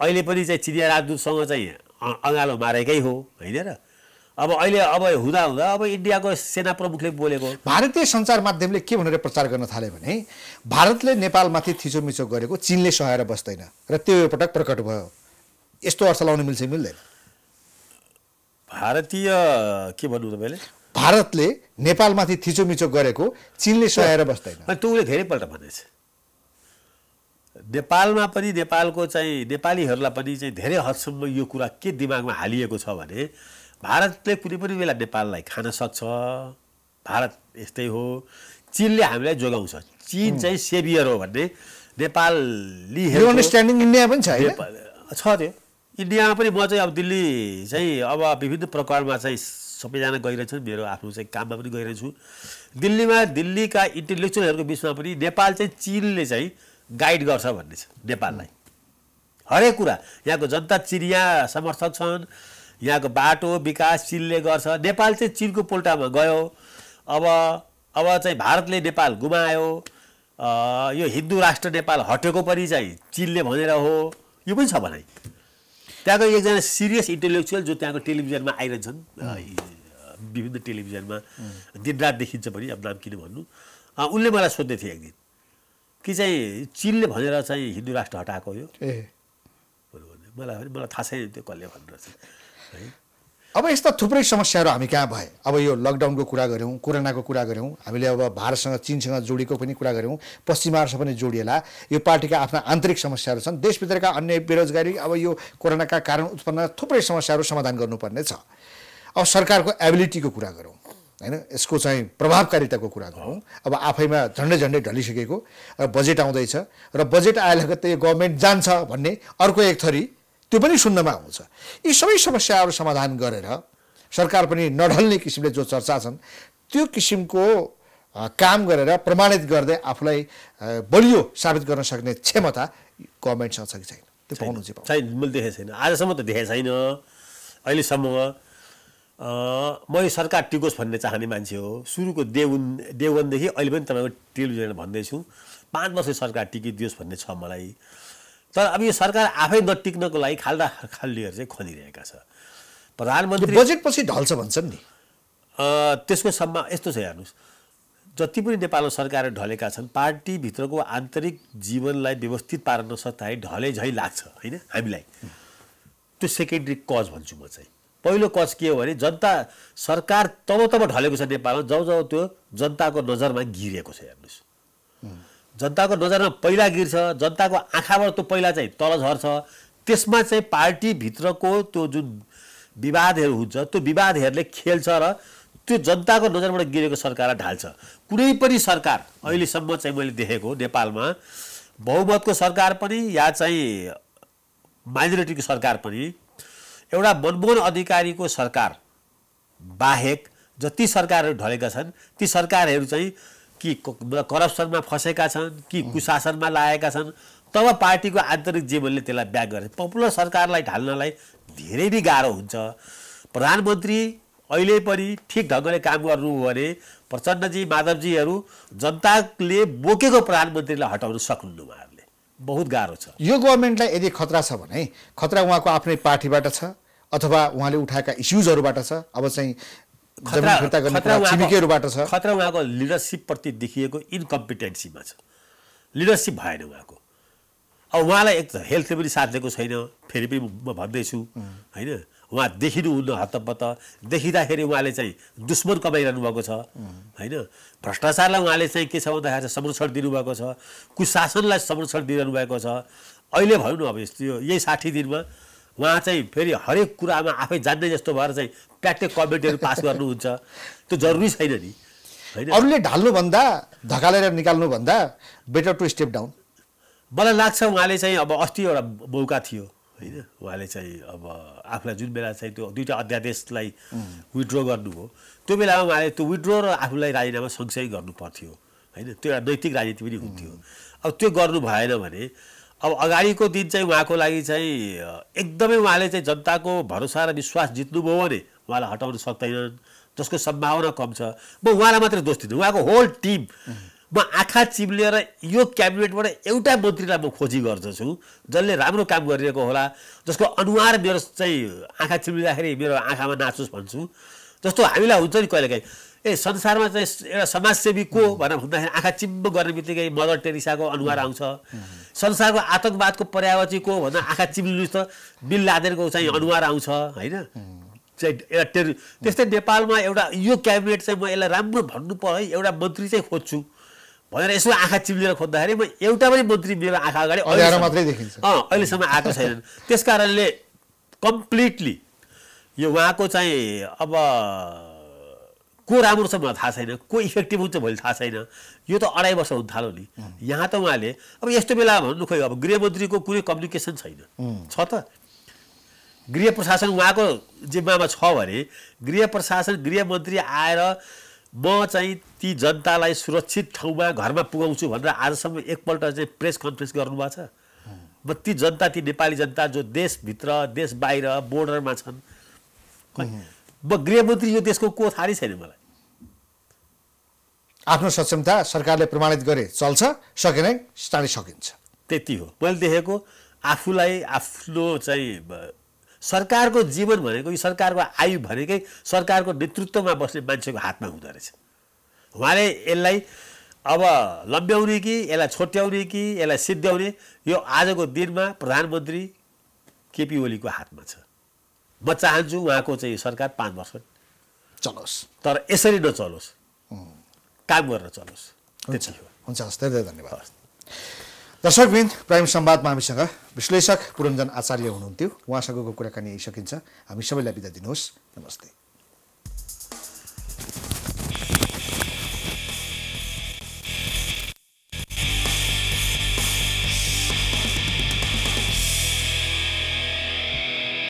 Speaker 2: अहिले पनि चाहिँ चिनिया राजदूतसँग चाहिँ अँगालो मारेकै हो होइन र अब अहिले अब हुँदा हुँदा अब इन्डियाको सेना प्रमुखले बोलेको
Speaker 1: भारतीय सञ्चार माध्यमले के भनेर प्रचार गर्न थाले भने भारतले नेपालमाथि थिचोमिचो गरेको चिनले सहाएर बस्दैन र त्यो एकपटक प्रकट भयो यस्तो अर्थ लाउनु मिल्छ मिल्दैन
Speaker 2: भारतीय के भन्नु तपाईँले
Speaker 1: भारतले नेपालमाथि थिचोमिचो गरेको चिनले सहाएर बस्दैन
Speaker 2: त उसले धेरैपल्ट भनेछ नेपालमा पनि नेपालको चाहिँ नेपालीहरूलाई पनि चाहिँ धेरै हदसम्म यो कुरा के दिमागमा हालिएको छ भने भारतले कुनै पनि बेला नेपाललाई खान सक्छ भारत यस्तै हो चिनले हामीलाई जोगाउँछ चिन चाहिँ सेभियर हो भन्ने नेपाली अन्डरस्ट्यान्डिङ इन्डिया पनि छ छ त्यो इन्डियामा पनि म चाहिँ अब दिल्ली चाहिँ अब विभिन्न प्रकारमा चाहिँ सबैजना गइरहेछन् मेरो आफ्नो चाहिँ काममा पनि गइरहेछु दिल्लीमा दिल्लीका इन्टेलेक्चुअलहरूको बिचमा पनि नेपाल चाहिँ चिनले चाहिँ गाइड गर्छ भन्ने छ नेपाललाई हरेक कुरा यहाँको जनता चिनिया समर्थक छन् यहाँको बाटो विकास चिनले गर्छ नेपाल चाहिँ चिनको पोल्टामा गयो अब अब चाहिँ भारतले नेपाल गुमायो यो हिन्दू राष्ट्र नेपाल हटेको पनि चाहिँ चिनले भनेर हो यो पनि छ भनाइ त्यहाँको एकजना सिरियस इन्टेलेक्चुअल जो त्यहाँको टेलिभिजनमा आइरहन्छन् विभिन्न टेलिभिजनमा दिनरात देखिन्छ पनि अब नाम किन भन्नु उनले मलाई सोध्दै थिए एक दिन कि चाहिँ चिनले भनेर चाहिँ हिन्दू राष्ट्र हटाएको यो मलाई मलाई थाहा छैन त्यो कसले भन्नु रहेछ
Speaker 1: अब यस्ता थुप्रै समस्याहरू हामी कहाँ भए अब यो लकडाउनको कुरा गऱ्यौँ कोरोनाको कुरा गऱ्यौँ हामीले अब भारतसँग चिनसँग जोडिएको पनि कुरा गऱ्यौँ पश्चिमाहरूसँग पनि जोडिएला यो पार्टीका आफ्ना आन्तरिक समस्याहरू छन् देशभित्रका अन्य बेरोजगारी अब यो कोरोनाका कारण उत्पन्न थुप्रै समस्याहरू समाधान गर्नुपर्ने छ अब सरकारको एबिलिटीको कुरा गरौँ होइन यसको चाहिँ प्रभावकारिताको कुरा गरौँ अब आफैमा झन्डै झन्डै ढलिसकेको र बजेट आउँदैछ र बजेट आए यो गभर्मेन्ट जान्छ भन्ने अर्को एक थरी त्यो पनि सुन्नमा आउँछ यी सबै समस्याहरू समाधान गरेर सरकार पनि नढल्ने किसिमले जो चर्चा छन् त्यो किसिमको काम गरेर प्रमाणित गर्दै आफूलाई बलियो साबित गर्न सक्ने क्षमता गभर्मेन्टसँग छ कि छैन त्यो पाउनु चाहिँ
Speaker 2: छैन मैले देखेको छैन आजसम्म त देखेको छैन अहिलेसम्म म सरकार टिकोस् भन्ने चाहने मान्छे हो सुरुको देवन देवनदेखि अहिले पनि तपाईँको टेलिभिजन भन्दैछु पाँच वर्ष सरकार टिकिदियोस् भन्ने छ मलाई तर अब यो सरकार आफै नटिक्नको लागि खाल्डा खाल्डीहरू चाहिँ खनिरहेका छ प्रधानमन्त्री बजेट पछि ढल्छ भन्छन् नि त्यसको सम्मा यस्तो छ हेर्नुहोस् जति पनि नेपालमा सरकारहरू ढलेका छन् पार्टीभित्रको आन्तरिक जीवनलाई व्यवस्थित पार्न नसक्दाखेरि ढले झै लाग्छ होइन हामीलाई त्यो सेकेन्ड्री कज भन्छु म चाहिँ पहिलो कज के हो भने जनता सरकार तब तब ढलेको छ नेपालमा जब जब त्यो जनताको नजरमा गिरेको छ हेर्नुहोस् जनताको नजरमा पहिला गिर्छ जनताको आँखाबाट त्यो पहिला चाहिँ तल झर्छ त्यसमा चाहिँ पार्टीभित्रको त्यो जुन विवादहरू हुन्छ त्यो विवादहरूले खेल्छ र त्यो जनताको नजरबाट गिरेको सरकारलाई ढाल्छ कुनै पनि सरकार अहिलेसम्म चाहिँ मैले देखेको नेपालमा बहुमतको सरकार पनि या चाहिँ माइनोरिटीको सरकार पनि एउटा मनमोहन अधिकारीको सरकार बाहेक जति सरकारहरू ढलेका छन् ती सरकारहरू चाहिँ कि करप्सनमा फँसेका छन् कि कुशासनमा लागेका छन् तब पार्टीको आन्तरिक जीवनले त्यसलाई ब्याक गर्छ पपुलर सरकारलाई ढाल्नलाई धेरै नै गाह्रो हुन्छ प्रधानमन्त्री अहिले पनि ठिक ढङ्गले काम गर्नु हो भने प्रचण्डजी माधवजीहरू जनताले बोकेको प्रधानमन्त्रीलाई हटाउन सक्नुहुन्न उहाँहरूले बहुत गाह्रो छ यो गभर्मेन्टलाई यदि खतरा छ भने खतरा उहाँको आफ्नै पार्टीबाट
Speaker 1: छ अथवा उहाँले उठाएका इस्युजहरूबाट छ अब चाहिँ खतरा
Speaker 2: उहाँको लिडरसिपप्रति देखिएको इन्कम्पिटेन्सीमा छ लिडरसिप भएन उहाँको अब उहाँलाई एक त हेल्थले पनि साथ दिएको छैन फेरि पनि म भन्दैछु होइन उहाँ देखिनुहुन्न हतपत देखिँदाखेरि उहाँले चाहिँ दुश्मन कमाइरहनु भएको छ होइन भ्रष्टाचारलाई उहाँले चाहिँ के छ भन्दाखेरि संरक्षण दिनुभएको छ कुशासनलाई संरक्षण दिइरहनु भएको छ अहिले भनौँ न अब यस्तो यही साठी दिनमा उहाँ चाहिँ फेरि हरेक कुरामा आफै जान्दै जस्तो भएर चाहिँ प्याट्टै कमेन्टहरू पास गर्नुहुन्छ त्यो जरुरी छैन नि होइन अरूले ढाल्नुभन्दा धकालेर निकाल्नुभन्दा बेटर टु स्टेप डाउन मलाई लाग्छ उहाँले चाहिँ अब अस्ति एउटा मौका थियो होइन उहाँले चाहिँ अब आफूलाई जुन बेला चाहिँ त्यो दुइटा अध्यादेशलाई विथड्र गर्नुभयो त्यो बेलामा उहाँले त्यो विड्रो र आफूलाई राजीनामा सँगसँगै गर्नु पर्थ्यो होइन त्यो एउटा नैतिक राजनीति पनि हुन्थ्यो अब त्यो गर्नु भएन भने अब अगाडिको दिन चाहिँ उहाँको लागि चाहिँ एकदमै उहाँले चाहिँ जनताको भरोसा र विश्वास जित्नुभयो भने उहाँलाई हटाउन सक्दैनन् जसको सम्भावना कम छ म उहाँलाई मात्रै दोष दिन्छु उहाँको होल टिम म आँखा चिम्लिएर यो क्याबिनेटबाट एउटा मन्त्रीलाई म खोजी गर्दछु जसले राम्रो काम गरिरहेको होला जसको अनुहार मेरो चाहिँ आँखा चिम्लिँदाखेरि मेरो आँखामा नाचोस् भन्छु जस्तो हामीलाई हुन्छ नि कहिलेकाहीँ ए संसारमा चाहिँ एउटा समाजसेवी को भनेर भन्दाखेरि आँखा चिम्ब गर्ने बित्तिकै मदर टेरिसाको अनुहार आउँछ संसारको आतङ्कवादको को भन्दा आँखा चिम्लिनु त बिल लादेनको चाहिँ अनुहार आउँछ होइन चाहिँ एउटा टेर त्यस्तै नेपालमा एउटा यो क्याबिनेट चाहिँ म यसलाई राम्रो भन्नु है एउटा मन्त्री चाहिँ खोज्छु भनेर यसो आँखा चिम्लेर खोज्दाखेरि म एउटा पनि मन्त्री मेरो आँखा अगाडि अँ अहिलेसम्म आएको छैनन् त्यस कारणले कम्प्लिटली यो उहाँको चाहिँ अब को राम्रो छ मलाई थाहा छैन को इफेक्टिभ हुन्छ मैले थाहा छैन यो त अढाई वर्ष हुन थाल्यो नि यहाँ त उहाँले अब यस्तो बेला भन्नु खोइ अब गृहमन्त्रीको कुनै कम्युनिकेसन छैन छ त गृह प्रशासन उहाँको जिम्मामा छ भने गृह प्रशासन गृहमन्त्री आएर म चाहिँ ती जनतालाई सुरक्षित ठाउँमा घरमा पुगाउँछु भनेर आजसम्म एकपल्ट चाहिँ प्रेस कन्फरेन्स गर्नुभएको छ म ती जनता ती नेपाली जनता जो देशभित्र देश बाहिर बोर्डरमा छन् म गृहमन्त्री यो देशको को थाहा छैन मलाई
Speaker 1: आफ्नो सक्षमता सरकारले प्रमाणित गरे चल्छ सकेन चाँडै सकिन्छ
Speaker 2: त्यति हो मैले देखेको आफूलाई आफ्नो चाहिँ सरकारको जीवन भनेको यो सरकारको आयु भनेकै सरकारको नेतृत्वमा बस्ने मान्छेको हातमा हुँदो रहेछ उहाँले यसलाई अब लम्ब्याउने कि यसलाई छोट्याउने कि यसलाई सिद्ध्याउने यो आजको दिनमा प्रधानमन्त्री केपी ओलीको हातमा छ म चाहन्छु उहाँको चाहिँ सरकार पाँच वर्ष चलोस् तर यसरी नचलोस् काम गरेर चलोस् त्यति हो हुन्छ हस् धेरै धेरै धन्यवाद
Speaker 1: दर्शकबिन प्राइम संवादमा हामीसँग विश्लेषक पुरञ्जन आचार्य हुनुहुन्थ्यो उहाँसँगको कुराकानी सकिन्छ हामी सबैलाई बिदा दिनुहोस् नमस्ते